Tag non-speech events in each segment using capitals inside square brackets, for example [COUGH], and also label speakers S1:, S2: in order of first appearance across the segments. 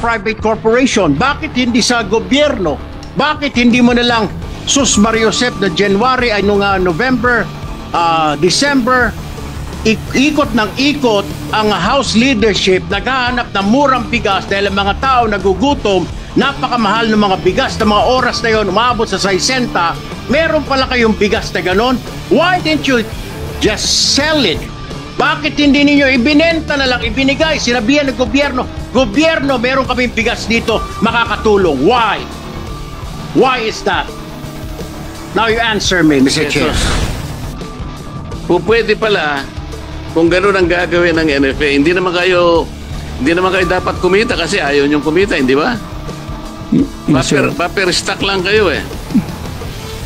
S1: private corporation? Bakit hindi sa gobyerno? Bakit hindi mo na lang sus Mariosep na January, ano nga November, uh, December, ikot ng ikot ang house leadership naghahanap ng murang bigas dahil ang mga tao nagugutom napakamahal ng mga bigas ng mga oras na yon umabot sa 60 meron pala kayong bigas na ganon why didn't you just sell it bakit hindi ninyo ibinenta na lang, ibinigay, sinabihan ng gobyerno, gobyerno, meron kaming bigas dito, makakatulong. Why? Why is that? Now you answer me, Mr. Chair. Pupwede pala,
S2: kung ganun ang gagawin ng NFA, hindi naman kayo hindi naman kayo dapat kumita kasi ayaw niyong kumita, hindi ba? Paper, mm, paper stock lang kayo eh.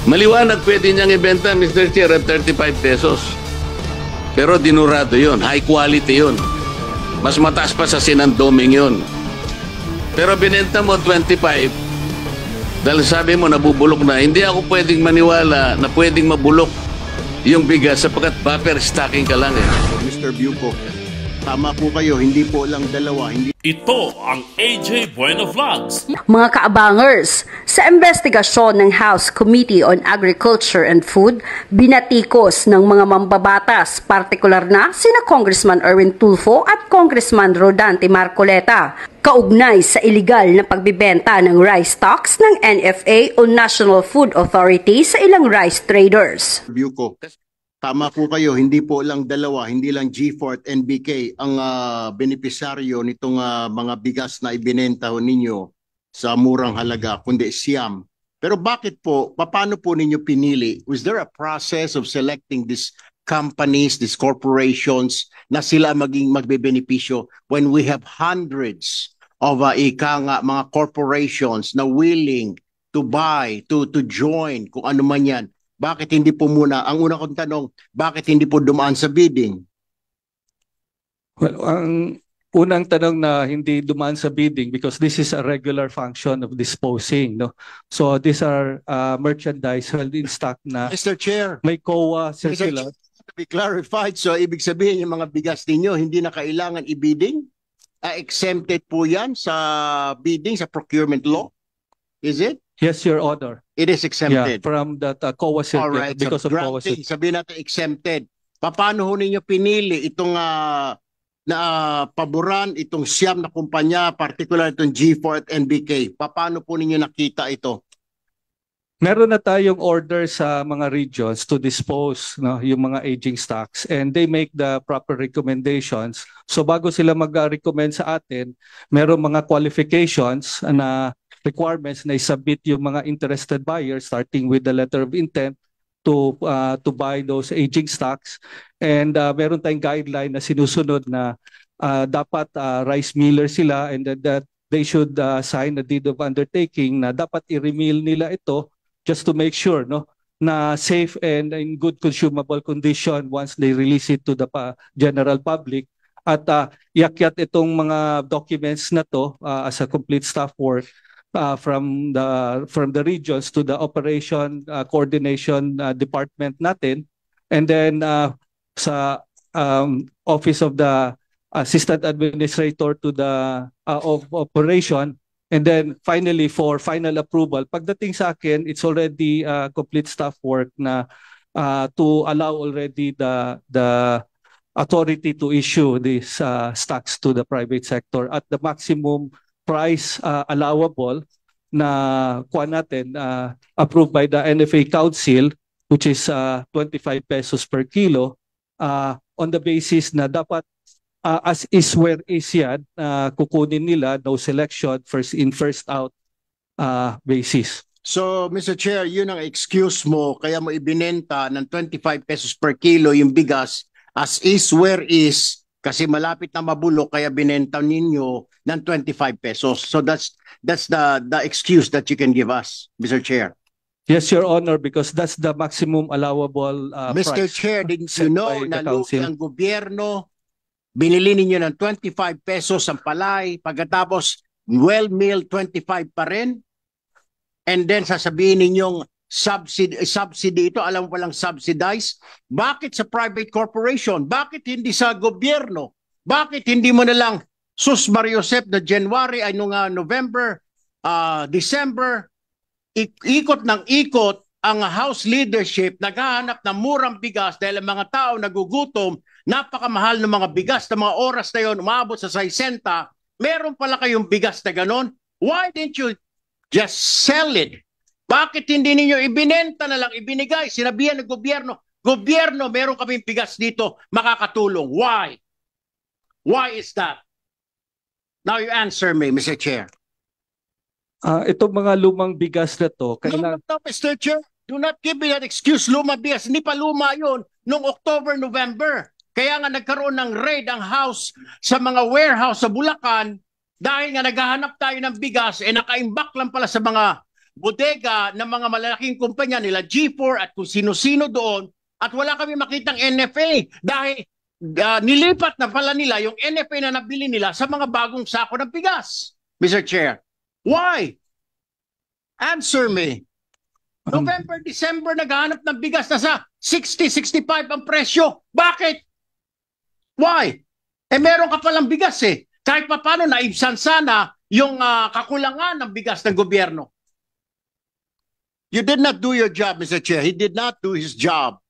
S2: Maliwanag pwede niyang ibenta Mr. Chair at 35 pesos. Pero dinurado yun. high quality yun. Mas mataas pa sa sinandoming yun. Pero binenta mo 25 dahil sabi mo nabubulok na. Hindi ako pwedeng maniwala na pwedeng mabulok yung bigas sapagkat buffer stacking ka lang eh.
S1: Mr. Buco, Tama po kayo, hindi po lang dalawa. Hindi... Ito ang AJ Bueno Vlogs.
S3: Mga kaabangers, sa investigasyon ng House Committee on Agriculture and Food, binatikos ng mga mambabatas, partikular na sina Congressman Erwin Tulfo at Congressman Rodante Marcoleta, kaugnay sa ilegal na pagbibenta ng rice stocks ng NFA o National Food Authority sa ilang rice traders.
S1: View ko, Tama po kayo, hindi po lang dalawa, hindi lang G4 at NBK ang uh, ah, benepisaryo nitong uh, mga bigas na ibinenta ho ninyo sa murang halaga, kundi Siam. Pero bakit po, paano po ninyo pinili? Was there a process of selecting these companies, these corporations na sila maging magbebenepisyo when we have hundreds of uh, ika nga, mga corporations na willing to buy, to to join, kung ano man yan, bakit hindi po muna, ang una kong tanong, bakit hindi po dumaan sa bidding?
S4: Well, ang unang tanong na hindi dumaan sa bidding because this is a regular function of disposing. no So these are uh, merchandise held in stock na Mr. Chair, may COA circular. Mr.
S1: to be clarified, so ibig sabihin yung mga bigas ninyo hindi na kailangan i-bidding? Uh, exempted po yan sa bidding, sa procurement law? Is it?
S4: Yes, Your Honor.
S1: It is Yeah, exempted. from that uh, COA circuit Alright, so because of COA circuit. sabihin natin exempted. Paano ho ninyo pinili itong ah, na ah, paboran, itong siyam na kumpanya, particular itong G4 at NBK? Paano po ninyo nakita ito?
S4: meron na tayong order sa mga regions to dispose no, yung mga aging stocks and they make the proper recommendations. So bago sila mag-recommend sa atin, meron mga qualifications na requirements na isubmit yung mga interested buyers starting with the letter of intent to uh, to buy those aging stocks and uh, meron tayong guideline na sinusunod na uh, dapat uh, rice miller sila and that, they should uh, sign a deed of undertaking na dapat i-remill nila ito just to make sure no na safe and in good consumable condition once they release it to the pa- general public at uh, yakyat itong mga documents na to uh, as a complete staff work uh, from the from the regions to the operation uh, coordination uh, department natin and then uh, sa um, office of the assistant administrator to the uh, of operation And then finally for final approval, pagdating sa akin, it's already uh, complete staff work na uh, to allow already the the authority to issue these uh, stocks to the private sector at the maximum price uh, allowable na kuha natin uh, approved by the NFA Council which is uh, 25 pesos per kilo uh, on the basis na dapat uh, as is where is yan, uh, kukunin nila no selection, first in, first out uh, basis. So, Mr. Chair, yun ang excuse
S1: mo kaya mo ibinenta ng 25 pesos per kilo yung bigas as is where is kasi malapit na mabulok kaya binenta ninyo ng 25 pesos. So that's that's the the excuse that you can give us, Mr. Chair.
S4: Yes, Your Honor, because that's the maximum allowable uh, ah, Mr. price. Mr.
S1: Chair, didn't you know na lugi ang gobyerno binili ninyo ng 25 pesos ang palay, pagkatapos well meal 25 pa rin, and then sasabihin ninyong subsidy, subsidy ito, alam mo palang subsidize, bakit sa private corporation? Bakit hindi sa gobyerno? Bakit hindi mo na lang sus Mario Mariosep na January, ano nga November, uh, December, ik- ikot ng ikot, ang House leadership naghahanap ng murang bigas dahil ang mga tao nagugutom, napakamahal ng mga bigas na mga oras na yon umabot sa 60, meron pala kayong bigas na ganon? Why didn't you just sell it? Bakit hindi ninyo ibinenta na lang, ibinigay, sinabihan ng gobyerno, gobyerno, meron kaming bigas dito, makakatulong. Why? Why is that? Now you answer me, Mr. Chair.
S4: Uh, ah, ito mga lumang bigas na to, kailangan... No, no,
S1: no, Mr. Chair. Do not give me that excuse, luma bias. Hindi pa luma yon noong October, November. Kaya nga nagkaroon ng raid ang house sa mga warehouse sa Bulacan dahil nga naghahanap tayo ng bigas eh nakaimbak lang pala sa mga bodega ng mga malalaking kumpanya nila G4 at kung sino-sino doon at wala kami makitang NFA dahil uh, nilipat na pala nila yung NFA na nabili nila sa mga bagong sako ng bigas. Mr. Chair, why? Answer me. November, December, naghahanap ng bigas na sa 60, 65 ang presyo. Bakit? Why? Eh meron ka palang bigas eh. Kahit pa paano naibsan sana yung uh, kakulangan ng bigas ng gobyerno. You did not do your job, Mr. Chair. He did not do his job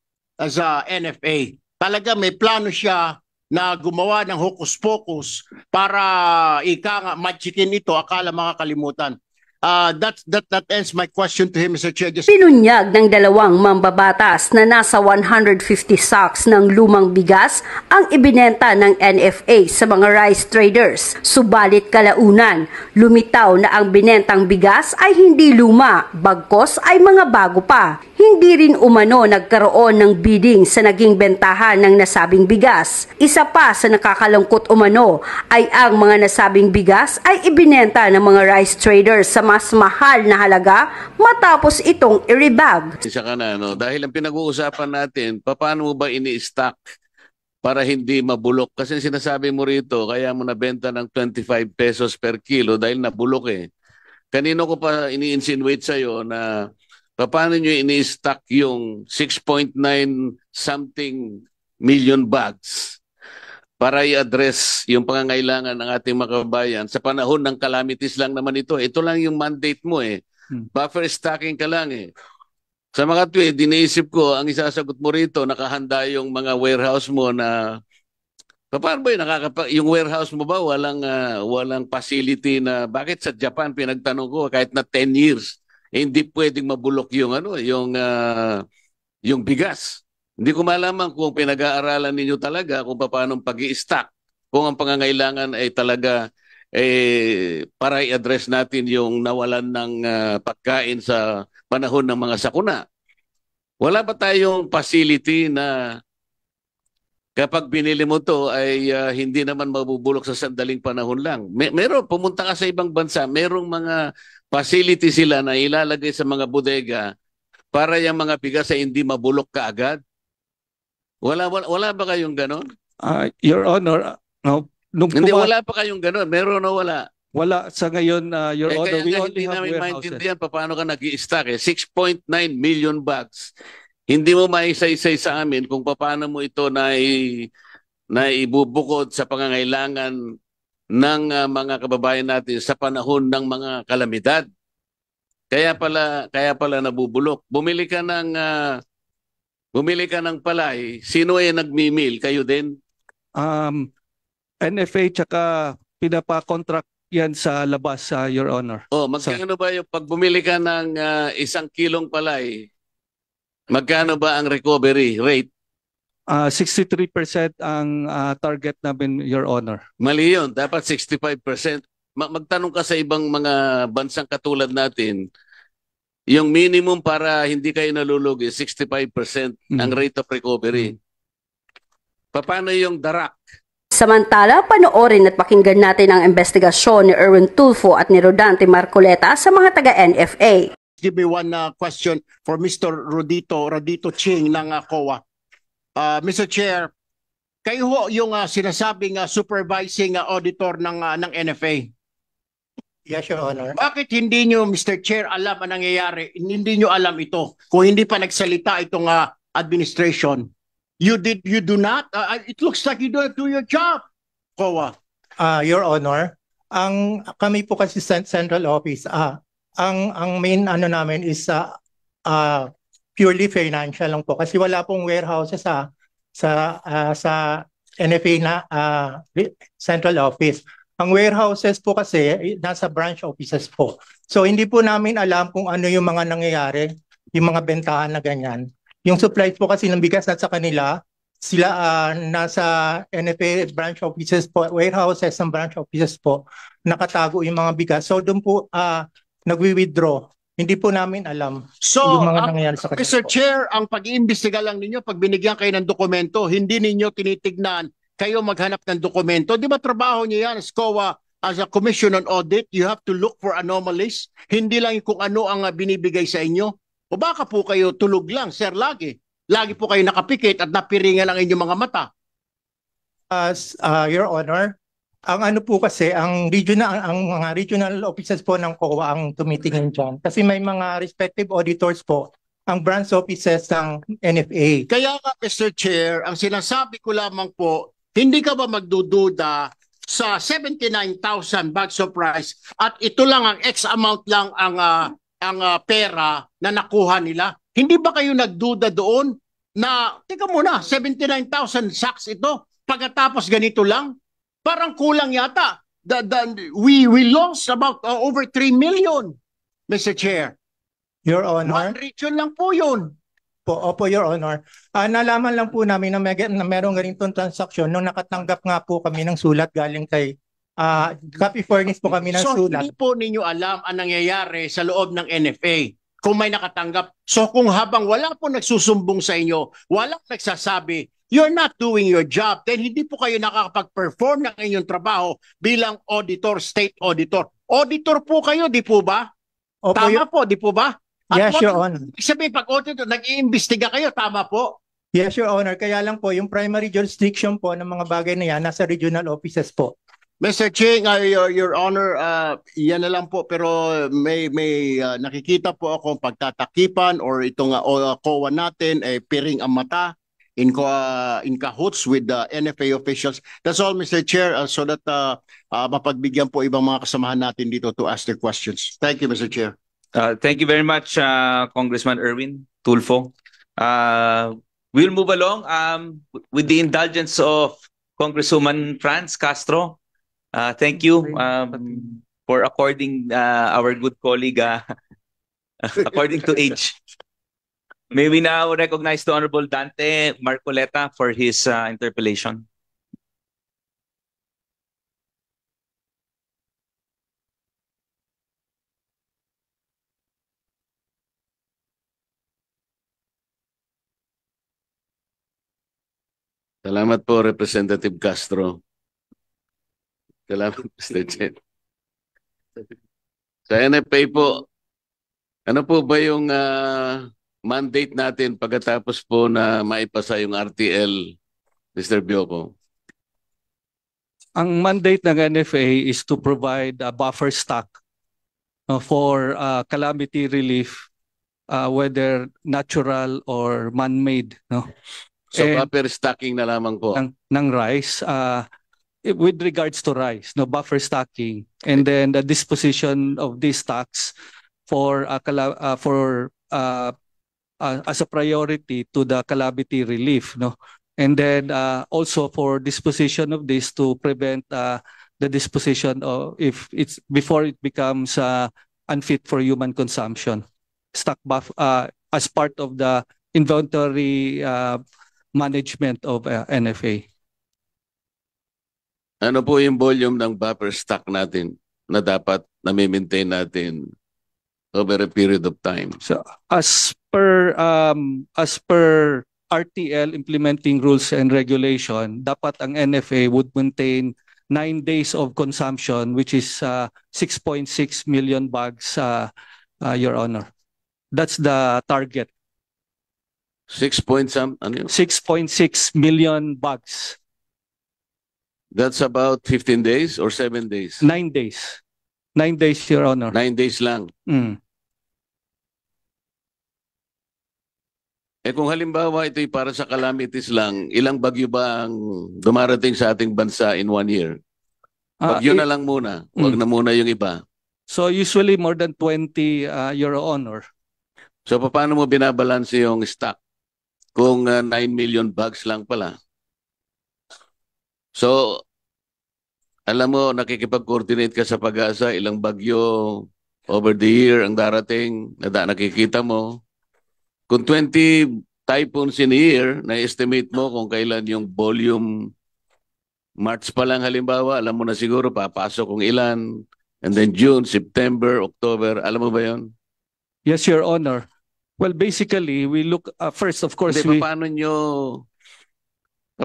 S1: as a NFA. Talaga may plano siya na gumawa ng hokus-pokus para ika nga, machikin ito, akala makakalimutan. Uh, that, that, that ends my question to him, Mr. Chair. Just...
S3: Pinunyag ng dalawang mambabatas na nasa 150 sacks ng lumang bigas ang ibinenta ng NFA sa mga rice traders. Subalit kalaunan, lumitaw na ang binentang bigas ay hindi luma, bagkos ay mga bago pa. Hindi rin umano nagkaroon ng bidding sa naging bentahan ng nasabing bigas. Isa pa sa nakakalungkot umano ay ang mga nasabing bigas ay ibinenta ng mga rice traders sa mas mahal na halaga matapos itong i-rebag.
S2: Isa ka na, no? dahil ang pinag-uusapan natin, paano mo ba ini-stack para hindi mabulok. Kasi sinasabi mo rito, kaya mo nabenta ng 25 pesos per kilo dahil nabulok eh. Kanino ko pa ini-insinuate sa'yo na paano nyo ini-stock yung 6.9 something million bags para i-address yung pangangailangan ng ating makabayan sa panahon ng calamities lang naman ito. Eh. Ito lang yung mandate mo eh. Hmm. Buffer stocking ka lang eh. Sa mga tuwi, eh, diniisip ko, ang isasagot mo rito, nakahanda yung mga warehouse mo na Paano ba yun? Nakakapa- yung warehouse mo ba walang uh, walang facility na bakit sa Japan pinagtanong ko kahit na 10 years hindi pwedeng mabulok yung ano, yung uh, yung bigas. Hindi ko malaman kung pinag-aaralan ninyo talaga kung paano pag stack kung ang pangangailangan ay talaga eh, para i-address natin yung nawalan ng uh, pagkain sa panahon ng mga sakuna. Wala ba tayong facility na kapag binili mo to ay uh, hindi naman mabubulok sa sandaling panahon lang. May, meron, pumunta ka sa ibang bansa, merong mga facility sila na ilalagay sa mga bodega para yung mga bigas ay hindi mabulok kaagad? Wala, wala, wala ba kayong ganon?
S4: Uh, Your Honor, ah, no, nung hindi, puma- wala
S2: pa kayong ganon. Meron o wala?
S4: Wala sa ngayon, uh, Your eh, Honor. Kaya we only hindi namin maintindihan
S2: pa paano ka nag stack eh. 6.9 million bags. Hindi mo maisa sa amin kung paano mo ito na, i- na ibubukod sa pangangailangan ng uh, mga kababayan natin sa panahon ng mga kalamidad. Kaya pala kaya pala nabubulok. Bumili ka ng uh, bumili ka ng palay, sino ay nagmi-meal? Kayo din?
S4: Um, NFA tsaka pinapa-contract yan sa labas, uh, Your Honor.
S2: Oh, magkano so, ba yung pag bumili ka ng uh, isang kilong palay,
S4: magkano ba ang recovery rate Uh, ah, 63% ang uh, target namin, Your Honor. Mali
S2: yun. Dapat 65%. Mag- magtanong ka sa ibang mga bansang katulad natin, yung minimum para hindi kayo nalulugi, 65% mm-hmm. ang rate of recovery. Mm-hmm. Paano yung
S1: darak?
S3: Samantala, panoorin at pakinggan natin ang investigasyon ni Erwin Tulfo at ni Rodante Marcoleta sa mga taga-NFA.
S1: Give me one uh, question for Mr. Rodito, Rodito Ching ng uh, COA. Uh, ah, Mr. Chair, kayo ho yung uh, sinasabing uh, supervising uh, auditor ng uh, ng NFA. Yes, Your Honor. Bakit hindi nyo, Mr. Chair, alam ang nangyayari? Hindi nyo alam ito kung hindi pa
S5: nagsalita itong uh, administration. You did, you do not? Uh, it looks like you don't do your job, COA. Uh, Your Honor, ang kami po kasi central office, uh, ang ang main ano namin is uh, uh, purely financial lang po kasi wala pong warehouses sa sa uh, sa NFA na uh, central office. Ang warehouses po kasi eh, nasa branch offices po. So hindi po namin alam kung ano yung mga nangyayari, yung mga bentahan na ganyan. Yung supply po kasi ng bigas nasa kanila, sila uh, nasa NFA branch offices po, warehouses ng branch offices po, nakatago yung mga bigas. So doon po uh, nagwi-withdraw hindi po namin alam so, yung mga ah, nangyayari sa kanila. Mr.
S1: Chair, ang pag-iimbestiga lang ninyo, pag binigyan kayo ng dokumento, hindi ninyo tinitignan kayo maghanap ng dokumento. Di ba trabaho niya yan, SCOA, as a commission on audit, you have to look for anomalies. Hindi lang kung ano ang ah, binibigay sa inyo. O baka po kayo tulog lang, sir, lagi. Lagi po kayo nakapikit at napiringan ang inyong mga mata.
S5: As uh, uh, Your Honor, ang ano po kasi, ang regional ang mga regional offices po ng COA ang tumitingin diyan kasi may mga respective auditors po ang branch offices ng NFA. Kaya nga Mr. Chair, ang sinasabi ko lamang po,
S1: hindi ka ba magdududa sa 79,000 bags of rice at ito lang ang X amount lang ang uh, ang uh, pera na nakuha nila? Hindi ba kayo nagduda doon na teka muna, 79,000 sacks ito pagkatapos ganito lang? Parang kulang yata. The, the, we, we lost about uh,
S5: over 3 million, Mr. Chair. Your Honor. One region lang po yun. Po, opo, Your Honor. Uh, nalaman lang po namin na, may, na merong ganitong transaksyon nung nakatanggap nga po kami ng sulat galing kay uh, copy furnace po kami ng so, sulat. So hindi
S1: po ninyo alam ang nangyayari sa loob ng NFA kung may nakatanggap. So kung habang wala po nagsusumbong sa inyo, walang nagsasabi you're not doing your job, then hindi po kayo nakakapag-perform ng inyong trabaho bilang auditor, state auditor. Auditor
S5: po kayo, di po ba? Opo, tama po, di po ba? At yes, Your Honor. Sabihin, pag auditor, nag-iimbestiga kayo, tama po? Yes, Your Honor. Kaya lang po, yung primary jurisdiction po ng mga bagay na yan, nasa regional offices po.
S1: Mr. Ching, uh, your, your honor, uh, yan na lang po pero may may uh, nakikita po ako pagtatakipan or itong uh, COA uh, natin ay eh, piring ang mata in uh, in cahoots with the NFA officials. That's all, Mr. Chair, uh, so that uh, uh, mapagbigyan po ibang mga kasamahan natin dito to
S4: ask their questions. Thank you, Mr. Chair. Uh, thank you very much, uh, Congressman Erwin Tulfo. Uh, we'll move along um, with the indulgence of Congresswoman Franz Castro. Uh, thank you um, for according uh, our good colleague uh, [LAUGHS] according to age. May we now recognize the Honorable Dante Marcoleta for his uh, interpellation.
S2: Salamat po, Representative Castro. Salamat, [LAUGHS] Mr. Chen. Sa NFA po, ano po ba yung uh, mandate natin pagkatapos po na maipasa yung RTL, Mr. Bioko?
S4: Ang mandate ng NFA is to provide a buffer stock uh, for uh, calamity relief, uh, whether natural or man-made. No? So And buffer stocking na lamang po? Ng, ng rice. Uh, with regards to rice, no buffer stocking. And then the disposition of these stocks for uh, uh, for uh, uh, as a priority to the calamity relief. No, and then uh, also for disposition of this to prevent uh, the disposition of if it's before it becomes uh, unfit for human consumption. Stock buff uh, as part of the inventory uh, management of uh, NFA.
S2: Ano po yung volume ng buffer stock natin na dapat na-maintain natin over a period of time. So
S4: as per um, as per RTL implementing rules and regulation, dapat ang NFA would maintain 9 days of consumption which is 6.6 uh, million bags uh, uh, your honor. That's the target. 6 point some ano 6.6 million bags.
S2: That's about 15 days or 7 days? 9 days. Nine days, Your Honor. Nine days lang. Mm. Eh kung halimbawa ito'y para sa calamities lang, ilang bagyo ba ang dumarating sa ating bansa in one year? Ah, bagyo ah, na lang muna. Huwag mm. na muna yung iba.
S4: So usually more than 20, uh, ah, Your Honor. So paano mo binabalanse
S2: yung stock kung uh, ah, 9 million bags lang pala? So alam mo, nakikipag-coordinate ka sa pag-asa, ilang bagyo over the year ang darating, na da, nakikita mo. Kung 20 typhoons in a year, na-estimate mo kung kailan yung volume March pa lang halimbawa, alam mo na siguro papasok kung ilan. And then June, September, October, alam mo ba yon?
S4: Yes, Your Honor. Well, basically, we look, uh, first of course, Hindi, we... paano nyo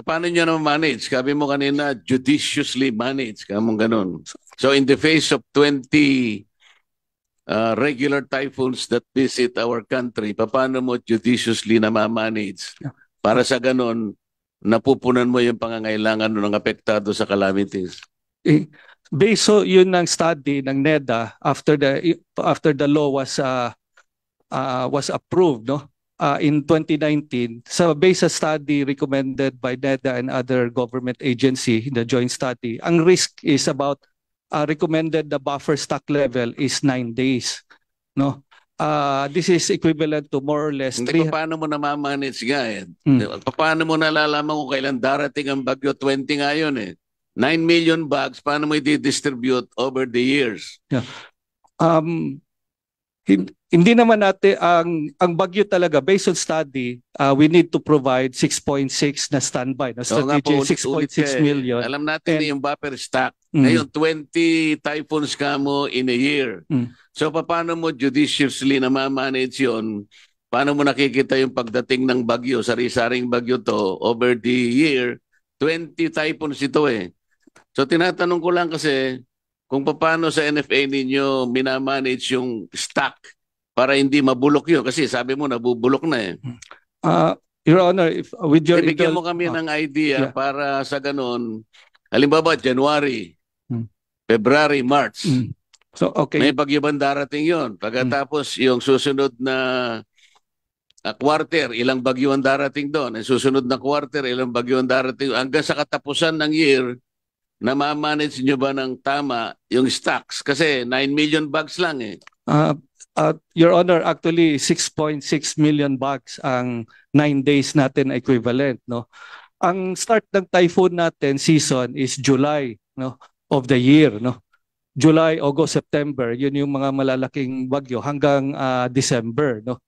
S4: Paano nyo naman
S2: manage? Sabi mo kanina, judiciously manage. Kamong ganun. So in the face of 20 uh, regular typhoons that visit our country, paano mo judiciously namamanage? Para sa ganun, napupunan mo yung pangangailangan ng apektado sa calamities.
S4: Eh, based so yun ng study ng NEDA after the after the law was uh, uh, was approved no uh, in 2019 so base sa study recommended by NEDA and other government agency the joint study ang risk is about uh, recommended the buffer stock level is 9 days no uh, this is equivalent to more or less Hindi, three... paano
S2: mo namamanage nga eh mm. paano mo nalalaman kung kailan darating ang bagyo 20 ngayon eh 9 million bags paano mo i-distribute over the years
S4: yeah. um hindi naman natin ang ang bagyo talaga based on study uh, we need to provide 6.6 na standby na strategy so, 6.6 million
S2: alam natin And, yung buffer stock mm. ngayon 20 typhoons ka mo in a year mm. so paano mo judiciously na ma-manage yon paano mo nakikita yung pagdating ng bagyo sari-saring bagyo to over the year 20 typhoons ito eh so tinatanong ko lang kasi kung paano sa NFA ninyo minamanage yung stock para hindi mabulok yun? Kasi sabi mo nabubulok na eh.
S4: Uh, Your Honor, if, uh, with your... Ibigyan eh, mo kami uh,
S2: ng idea yeah. para sa ganun. Halimbawa, January, hmm. February, March.
S4: Hmm. So, okay. May
S2: bagyo bang darating yun? Pagkatapos, hmm. yung susunod na a quarter, ilang bagyo ang darating doon. Ang susunod na quarter, ilang bagyo ang darating. Hanggang sa katapusan ng year, namamanage nyo ba ng tama yung stocks? Kasi 9 million bags lang eh.
S4: Uh, Uh, Your Honor, actually 6.6 million bucks ang 9 days natin equivalent, no? Ang start ng typhoon natin season is July, no, of the year, no. July, August, September, yun yung mga malalaking bagyo hanggang uh, December, no.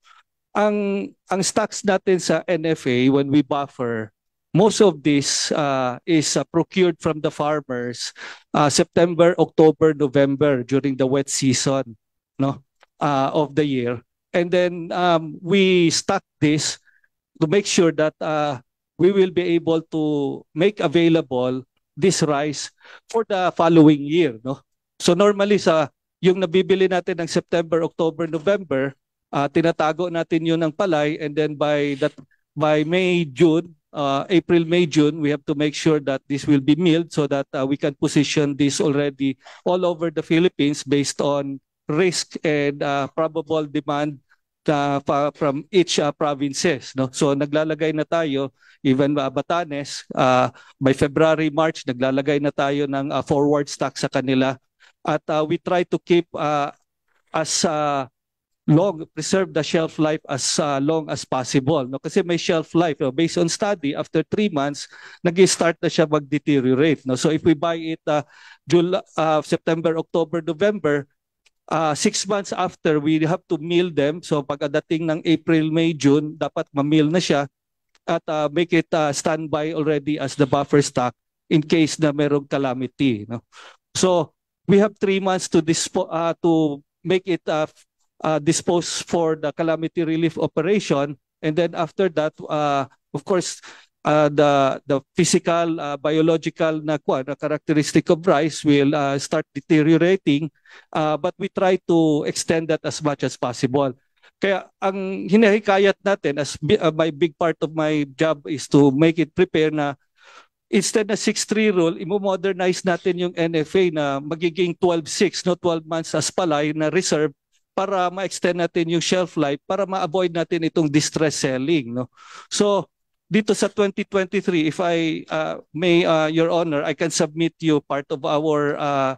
S4: Ang ang stocks natin sa NFA when we buffer most of this uh, is uh, procured from the farmers uh, September, October, November during the wet season, no? uh, of the year. And then um, we stack this to make sure that uh, we will be able to make available this rice for the following year. No? So normally sa yung nabibili natin ng September, October, November, uh, tinatago natin yun ng palay and then by that by May, June, uh, April, May, June, we have to make sure that this will be milled so that uh, we can position this already all over the Philippines based on risk and uh, probable demand uh, from each uh, provinces no so naglalagay na tayo even uh, Batanes uh, by February March naglalagay na tayo ng uh, forward stock sa kanila at uh, we try to keep uh, as uh, long preserve the shelf life as uh, long as possible no kasi may shelf life no? based on study after 3 months nag-start na siya mag-deteriorate no so if we buy it uh, July uh, September October November uh, six months after, we have to mill them. So pagdating ng April, May, June, dapat mamill na siya at uh, make it uh, standby already as the buffer stock in case na merong calamity. No? So we have three months to, dispo uh, to make it uh, uh, dispose for the calamity relief operation. And then after that, uh, of course, uh, the the physical uh, biological na kwa, na characteristic of rice will uh, start deteriorating uh, but we try to extend that as much as possible kaya ang hinahikayat natin as uh, my big part of my job is to make it prepare na instead na 6-3 rule, imo-modernize natin yung NFA na magiging 12-6, no 12 months as palay na reserve para ma-extend natin yung shelf life para ma-avoid natin itong distress selling no so dito sa 2023, if I uh, may, uh, Your Honor, I can submit you part of our uh,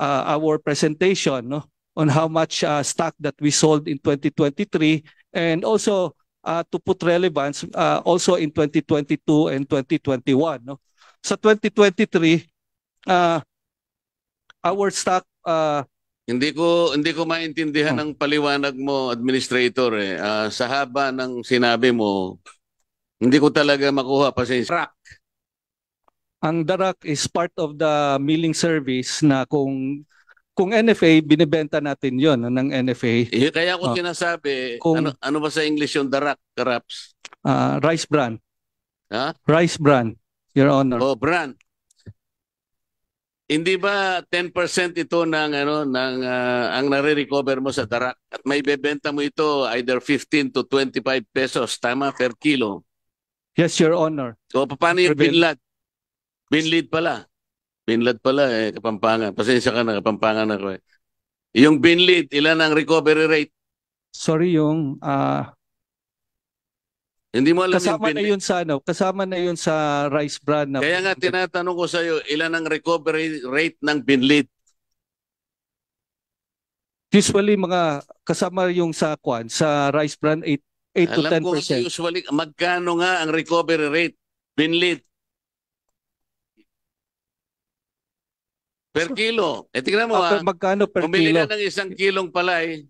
S4: uh, our presentation no, on how much uh, stock that we sold in 2023 and also uh, to put relevance uh, also in 2022 and 2021. No. Sa 2023, uh, our stock uh, hindi ko
S2: hindi ko maintindihan hmm. ang paliwanag mo administrator eh. Uh, sa haba ng sinabi mo, hindi ko talaga makuha pa sa rack.
S4: Ang darak is part of the milling service na kung kung NFA, binibenta natin yon ng NFA. Eh, kaya ko oh. Ah.
S2: sinasabi, kung, ano, ano ba sa English yung darak, karaps?
S4: Uh, ah, rice bran. Ha? Huh? Rice bran, Your Honor. Oh,
S2: bran. Hindi ba 10% ito ng ano ng uh, ang nare-recover mo sa darak at may bebenta mo ito either 15 to 25 pesos tama per kilo.
S4: Yes, Your Honor.
S2: O, paano yung Prevent- binlad? Binlid pala. Binlad pala eh, Kapampangan. Pasensya ka na, Kapampangan ako eh. Yung binlid, ilan ang recovery rate?
S4: Sorry yung ah,
S2: Hindi mo alam kasama yung na yun
S4: sa ano, kasama na yun sa rice brand na Kaya nga
S2: tinatanong ko sa'yo, ilan ang recovery rate ng binlid?
S4: usually mga kasama yung sa kwan sa rice brand 8 8 to 10%. ko kasi
S2: usually, magkano nga ang recovery rate, binlit? Per kilo. Eh, tingnan mo ah, ah. Magkano per Bumili kilo? Bumili ka ng isang kilong palay,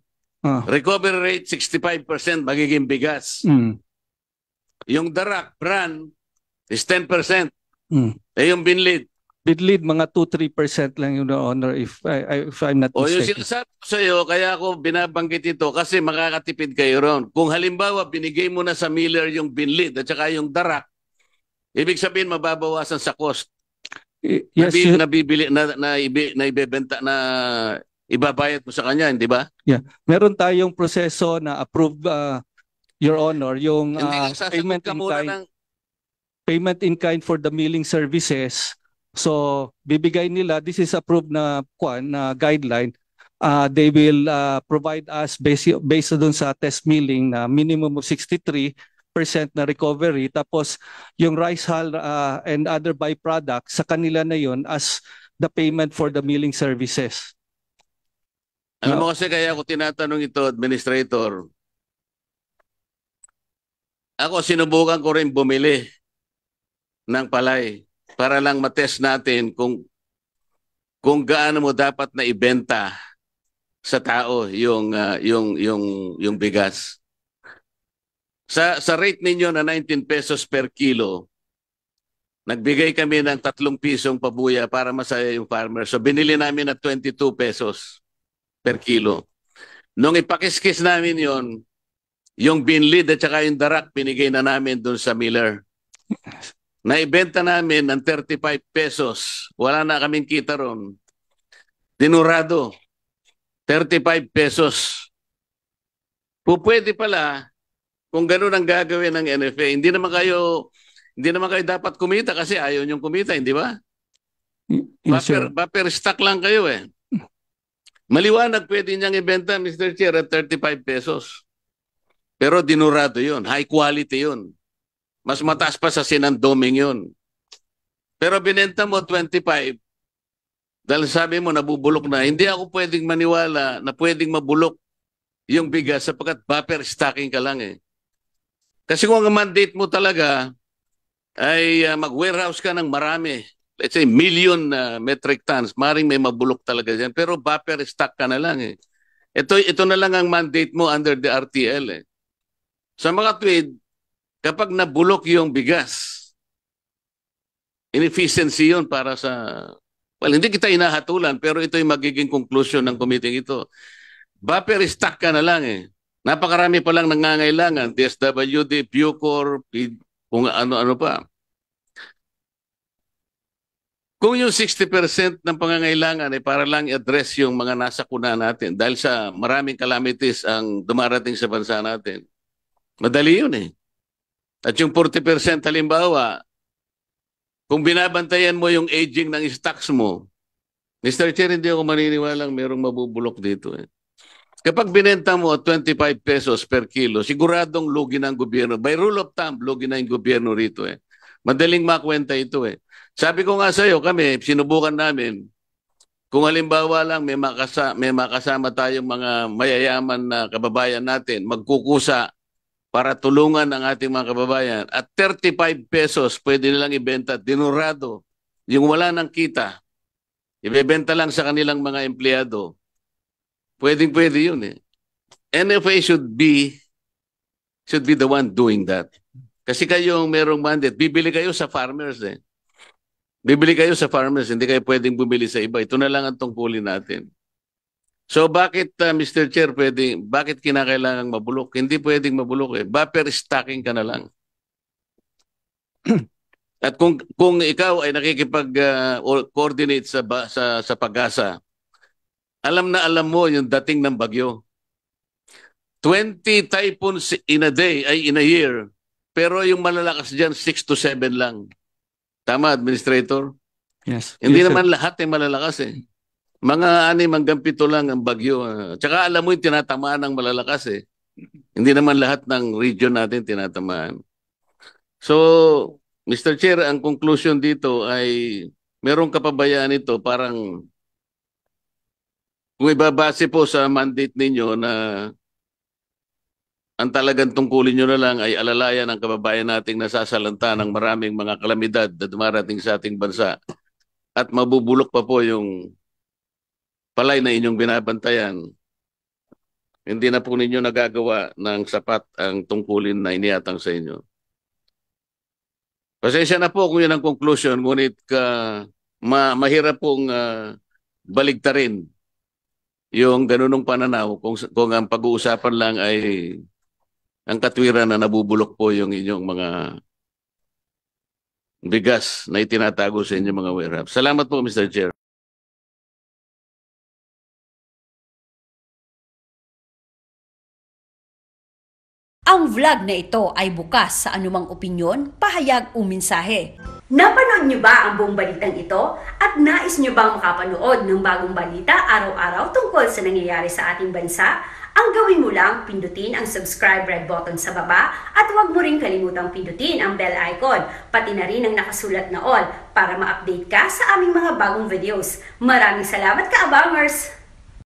S2: ah. recovery rate 65% magiging bigas. Mm. Yung darak, bran, is 10%. Mm. Eh, yung binlit,
S4: lead mga 2-3% lang yung honor if, I, if I'm not mistaken. O yung
S2: sinasabi ko sa iyo, kaya ako binabanggit ito kasi makakatipid kayo ron. Kung halimbawa binigay mo na sa Miller yung binlid at saka yung darak, ibig sabihin mababawasan sa cost. yes, Nabi, you... nabibili, na, na, ibi, na ibebenta na ibabayad mo sa kanya,
S4: hindi ba? Yeah. Meron tayong proseso na approved uh, your honor yung uh, payment in kind ng... payment in kind for the milling services So bibigay nila, this is approved na, kwan, na guideline. Uh, they will uh, provide us based, based doon sa test milling na minimum of 63% na recovery. Tapos yung rice hull uh, and other byproducts, sa kanila na yon as the payment for the milling services. Alam
S2: mo kasi kaya ako tinatanong ito, Administrator. Ako sinubukan ko rin bumili ng palay para lang matest natin kung kung gaano mo dapat na ibenta sa tao yung uh, yung yung yung bigas. Sa sa rate ninyo na 19 pesos per kilo, nagbigay kami ng 3 pisong pabuya para masaya yung farmer. So binili namin na 22 pesos per kilo. Nung ipakiskis namin yon, yung binlid at saka yung darak binigay na namin doon sa Miller. Naibenta namin ng 35 pesos. Wala na kaming kita ron. Dinurado. 35 pesos. Pupwede pala kung ganun ang gagawin ng NFA. Hindi naman kayo hindi naman kayo dapat kumita kasi ayaw niyong kumita, hindi ba? Yes, mm, mm, sir. Paper, paper stock lang kayo eh. Maliwanag pwede niyang ibenta, Mr. Chair, at 35 pesos. Pero dinurado yun. High quality yun. Mas mataas pa sa sinandoming yun. Pero binenta mo 25 dahil sabi mo nabubulok na. Hindi ako pwedeng maniwala na pwedeng mabulok yung bigas sapagkat buffer stocking ka lang eh. Kasi kung ang mandate mo talaga ay uh, mag-warehouse ka ng marami, let's say million uh, metric tons, maring may mabulok talaga dyan. Pero buffer stock ka na lang eh. Ito, ito na lang ang mandate mo under the RTL eh. Sa mga tweed, Kapag nabulok yung bigas, inefficiency yun para sa... Well, hindi kita inahatulan, pero ito yung magiging conclusion ng committee ito. Buffer stock ka na lang eh. Napakarami pa lang nangangailangan. DSWD, Bucor, kung ano-ano pa. Kung yung 60% ng pangangailangan ay para lang i-address yung mga nasa kuna natin dahil sa maraming calamities ang dumarating sa bansa natin, madali yun eh. At yung 40% halimbawa, kung binabantayan mo yung aging ng stocks mo, Mr. Chair, hindi ako maniniwalang merong mabubulok dito. Eh. Kapag binenta mo 25 pesos per kilo, siguradong lugi na gobyerno. By rule of thumb, lugi na yung gobyerno rito. Eh. Madaling makwenta ito. Eh. Sabi ko nga sa iyo, kami, sinubukan namin, kung halimbawa lang may, makasa, may makasama tayong mga mayayaman na kababayan natin, magkukusa para tulungan ang ating mga kababayan. At 35 pesos pwede nilang ibenta dinurado. Yung wala ng kita, ibebenta lang sa kanilang mga empleyado. Pwedeng pwede yun eh. NFA should be should be the one doing that. Kasi kayong merong mandate, bibili kayo sa farmers eh. Bibili kayo sa farmers, hindi kayo pwedeng bumili sa iba. Ito na lang ang tungkulin natin. So bakit uh, Mr. Chair pwedeng bakit kinakailangan mabulok? Hindi pwedeng mabulok eh. Buffer stacking ka na lang. [CLEARS THROAT] At kung kung ikaw ay nakikipag uh, coordinate sa sa sa pag alam na alam mo yung dating ng bagyo. 20 typhoons in a day ay in a year, pero yung malalakas diyan 6 to 7 lang. Tama administrator? Yes. Hindi yes, naman sir. lahat ay malalakas eh. Mga anim hanggang pito lang ang bagyo. Ah. Tsaka alam mo yung tinatamaan ng malalakas eh. Hindi naman lahat ng region natin tinatamaan. So, Mr. Chair, ang conclusion dito ay merong kapabayaan ito parang kung ibabase po sa mandate ninyo na ang talagang tungkulin nyo na lang ay alalayan ang kababayan nating nasasalanta ng maraming mga kalamidad na dumarating sa ating bansa at mabubulok pa po yung palay na inyong binabantayan, hindi na po ninyo nagagawa ng sapat ang tungkulin na iniatang sa inyo. Pasensya na po kung yun ang conclusion, ngunit ka, ma- mahirap pong uh, baligtarin yung ganunong pananaw kung, kung ang pag-uusapan lang ay ang katwiran na nabubulok po yung inyong mga bigas na itinatago sa inyong mga warehouse.
S4: Salamat po, Mr. Chair.
S3: Ang vlog na ito ay bukas sa anumang opinyon, pahayag o mensahe. Napanood nyo ba ang buong balitang ito? At nais nyo bang makapanood ng bagong balita araw-araw tungkol sa nangyayari sa ating bansa? Ang gawin mo lang, pindutin ang subscribe red button sa baba at huwag mo rin kalimutang pindutin ang bell icon, pati na rin ang nakasulat na all para ma-update ka sa aming mga bagong videos. Maraming salamat ka, Abangers!